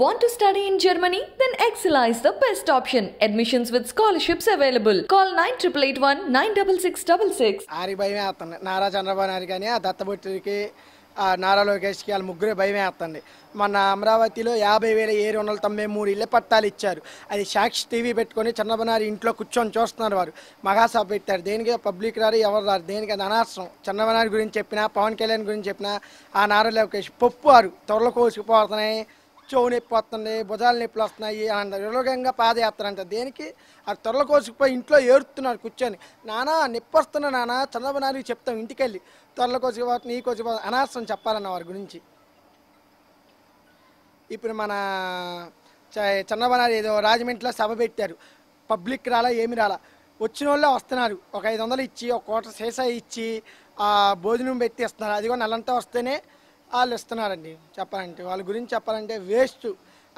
Want to study in Germany? Then Excella is the best option. Admissions with scholarships available. Call 9881 ఆరి భయమే నారా కానీ ఆ ఆ నారా లోకేష్కి వాళ్ళ ముగ్గురే భయమే వేస్తుంది మన అమరావతిలో యాభై వేల ఏడు వందల తొంభై మూడు ఇళ్ళ పట్టాలు ఇచ్చారు అది సాక్షి టీవీ పెట్టుకొని చన్నబనారి ఇంట్లో కూర్చొని చూస్తున్నారు వారు మహాసభ పెట్టారు దేనికి పబ్లిక్ రారు ఎవరు రారు దేనికి అది అనవసరం చన్నబనారి గురించి చెప్పినా పవన్ కళ్యాణ్ గురించి చెప్పినా ఆ నారా లోకేష్ పప్పు వారు త్వరలో కోసుకుపోతున్నాయి చెవు నొప్పి వస్తుంది భుజాలు నొప్పులు వస్తున్నాయి అంటారు నిర్లోకంగా పాదయాత్ర అంట దేనికి అది తొరల కోసుకుపోయి ఇంట్లో ఏడుతున్నాడు కూర్చొని నానా నొప్పి వస్తున్నా నానా చంద్రబాబు నాయుడు చెప్తాం ఇంటికెళ్ళి తొరల కోసుకుపో నీ కోసం అనవసరం చెప్పాలన్న వారి గురించి ఇప్పుడు మన చంద్రబాబు నాయుడు ఏదో రాజమండ్రిలో సభ పెట్టారు పబ్లిక్ రాలా ఏమి రాలా వచ్చిన వాళ్ళే వస్తున్నారు ఒక ఐదు వందలు ఇచ్చి ఒక కోట శేష ఇచ్చి భోజనం పెట్టేస్తున్నారు అది కూడా నెలంతా వస్తేనే వాళ్ళు ఇస్తున్నారండి చెప్పాలంటే వాళ్ళ గురించి చెప్పాలంటే వేస్ట్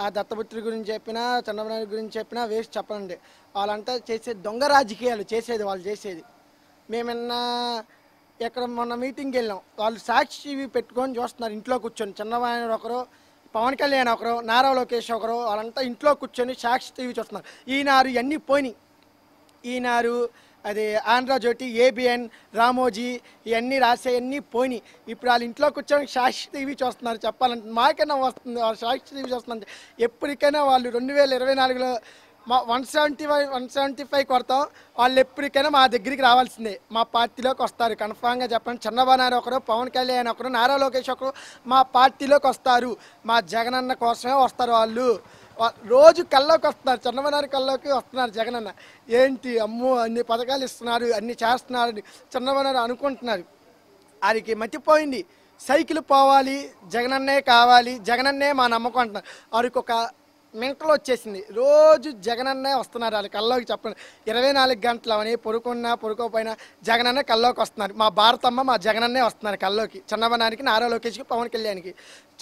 ఆ దత్తపుత్రి గురించి చెప్పినా చంద్రబాబు గురించి చెప్పినా వేస్ట్ చెప్పాలండి వాళ్ళంతా చేసే దొంగ రాజకీయాలు చేసేది వాళ్ళు చేసేది మేమన్నా ఎక్కడ మొన్న మీటింగ్కి వెళ్ళాం వాళ్ళు సాక్షి పెట్టుకొని చూస్తున్నారు ఇంట్లో కూర్చొని చంద్రబాబు ఒకరు పవన్ కళ్యాణ్ ఒకరు నారా లోకేష్ ఒకరు వాళ్ళంతా ఇంట్లో కూర్చొని సాక్షి టీవీ చూస్తున్నారు ఈనారు ఇవన్నీ పోయినాయి ఈనారు అది ఆంధ్రజ్యోతి ఏబిఎన్ రామోజీ ఇవన్నీ రాసేవన్నీ పోయినాయి ఇప్పుడు వాళ్ళ ఇంట్లో కూర్చొని శాశ్వత టీవీ చూస్తున్నారు చెప్పాలంటే మాకైనా వస్తుంది శాశ్వత టీవీ చూస్తున్నారు ఎప్పటికైనా వాళ్ళు రెండు వేల ఇరవై నాలుగులో మా one seventy five one seventy five కొడతాం వాళ్ళు ఎప్పటికైనా మా దగ్గరికి రావాల్సిందే మా పార్టీలోకి వస్తారు కన్ఫామ్గా చెప్పండి చంద్రబాబు నాయుడు ఒకరు పవన్ కళ్యాణ్ ఒకరు నారా లోకేష్ ఒకరు మా పార్టీలోకి వస్తారు మా జగనన్న కోసమే వస్తారు వాళ్ళు రోజు కల్లోకి వస్తున్నారు చిన్నమనారి కల్లోకి వస్తున్నారు జగన్ అన్న ఏంటి అమ్మో అన్ని పథకాలు ఇస్తున్నారు అన్ని చేస్తున్నారు అని చిన్నమనారు అనుకుంటున్నారు వారికి మర్చిపోయింది సైకిల్ పోవాలి జగనన్నే కావాలి జగనన్నే మా నమ్మకం అంటున్నారు వారికి ఒక మింటలు వచ్చేసింది రోజు జగనన్నే వస్తున్నారు వాళ్ళు కల్లోకి చెప్పండి ఇరవై నాలుగు గంటలు అవని పొరుకున్నా పొరుకోపోయినా జగనన్న కల్లోకి వస్తున్నారు మా భారతమ్మ మా జగనన్నే వస్తున్నారు కల్లోకి చంద్రబాబు నారా లోకేష్కి పవన్ కళ్యాణ్కి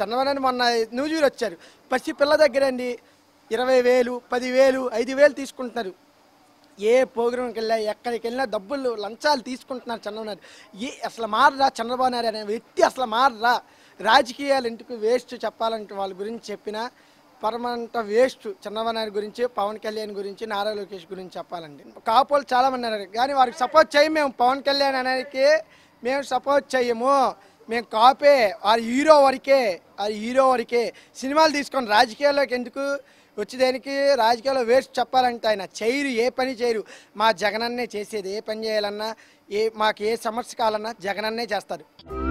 చంద్రబాబు మొన్న న్యూజూరు వచ్చారు పసి పిల్ల దగ్గరండి ఇరవై వేలు పదివేలు ఐదు వేలు తీసుకుంటున్నారు ఏ ప్రోగ్రాంకి వెళ్ళా ఎక్కడికి వెళ్ళినా డబ్బులు లంచాలు తీసుకుంటున్నారు చంద్రబాబు ఏ అసలు మారరా చంద్రబాబు నాయుడు అనే వ్యక్తి అసలు మారరా రాజకీయాలు ఇంటికి వేస్ట్ చెప్పాలంటే వాళ్ళ గురించి చెప్పినా పర్మనెంట్ వేస్ట్ చంద్రబాబు గురించి పవన్ కళ్యాణ్ గురించి నారా లోకేష్ గురించి చెప్పాలండి కాపులు చాలా మంది అన్నారు కానీ వారికి సపోర్ట్ చేయము మేము పవన్ కళ్యాణ్ అనేది మేము సపోర్ట్ చేయము మేము కాపే వారి హీరో వరకే వారి హీరో వరకే సినిమాలు తీసుకొని రాజకీయాల్లోకి ఎందుకు దానికి రాజకీయాల్లో వేస్ట్ చెప్పాలంటే ఆయన చేయరు ఏ పని చేయరు మా జగనన్నే చేసేది ఏ పని చేయాలన్నా ఏ మాకు ఏ సమస్య కావాలన్నా జగనన్నే చేస్తారు